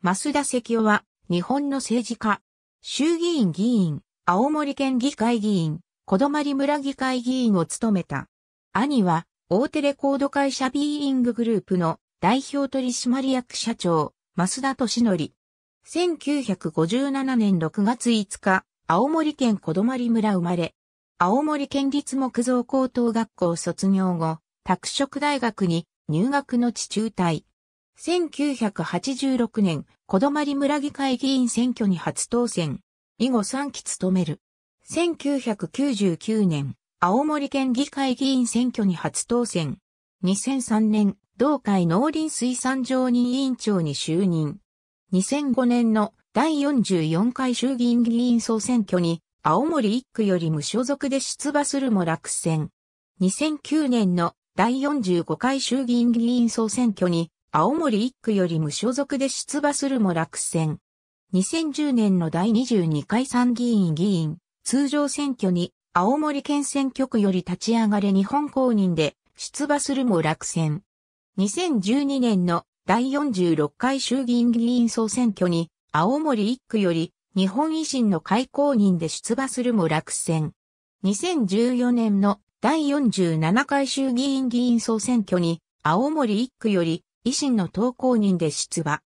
増田関夫は、日本の政治家、衆議院議員、青森県議会議員、小泊村議会議員を務めた。兄は、大手レコード会社ビーインググループの代表取締役社長、増田敏則。1957年6月5日、青森県小泊村生まれ。青森県立木造高等学校卒業後、拓殖大学に入学の地中退。1986年、小泊村議会議員選挙に初当選。以後3期務める。1999年、青森県議会議員選挙に初当選。2003年、同会農林水産常任委員長に就任。2005年の第44回衆議院議員総選挙に、青森1区より無所属で出馬するも落選。2009年の第45回衆議院議員総選挙に、青森1区より無所属で出馬するも落選。2010年の第22回参議院議員、通常選挙に青森県選挙区より立ち上がれ日本公認で出馬するも落選。2012年の第46回衆議院議員総選挙に青森1区より日本維新の会公認で出馬するも落選。2014年の第47回衆議院議員総選挙に青森1区より維新の投稿人で出馬。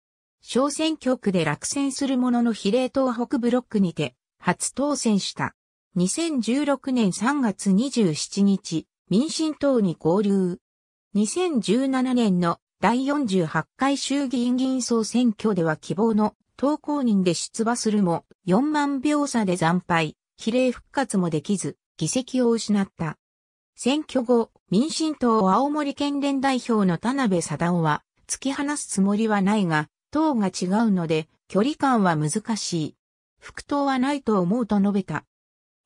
小選挙区で落選するものの比例東北ブロックにて初当選した。2016年3月27日、民進党に合流。2017年の第48回衆議院議員総選挙では希望の投稿人で出馬するも4万票差で惨敗、比例復活もできず、議席を失った。選挙後、民進党青森県連代表の田辺貞夫は突き放すつもりはないが、党が違うので、距離感は難しい。副党はないと思うと述べた。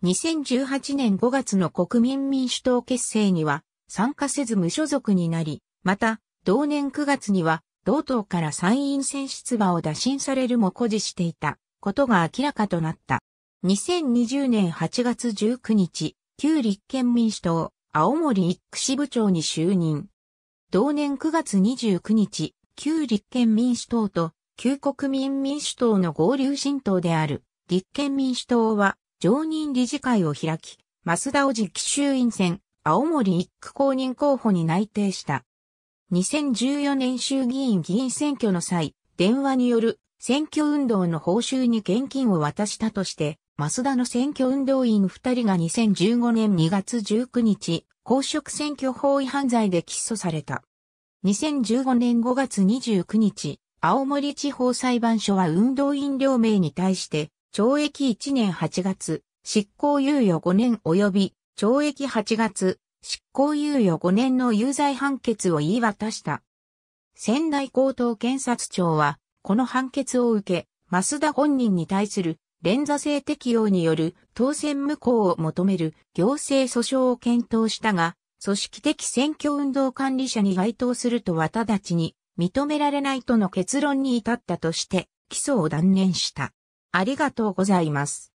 2018年5月の国民民主党結成には参加せず無所属になり、また、同年9月には同党から参院選出馬を打診されるも誇示していたことが明らかとなった。2020年8月19日、旧立憲民主党青森一区支部長に就任。同年9月29日、旧立憲民主党と旧国民民主党の合流新党である立憲民主党は常任理事会を開き、増田尾次期衆院選、青森一区公認候補に内定した。2014年衆議院議員選挙の際、電話による選挙運動の報酬に現金を渡したとして、増田の選挙運動員2人が2015年2月19日、公職選挙法違反罪で起訴された。2015年5月29日、青森地方裁判所は運動員両名に対して、懲役1年8月、執行猶予5年及び、懲役8月、執行猶予5年の有罪判決を言い渡した。仙台高等検察庁は、この判決を受け、増田本人に対する連座性適用による当選無効を求める行政訴訟を検討したが、組織的選挙運動管理者に該当するとは直ちに認められないとの結論に至ったとして、起訴を断念した。ありがとうございます。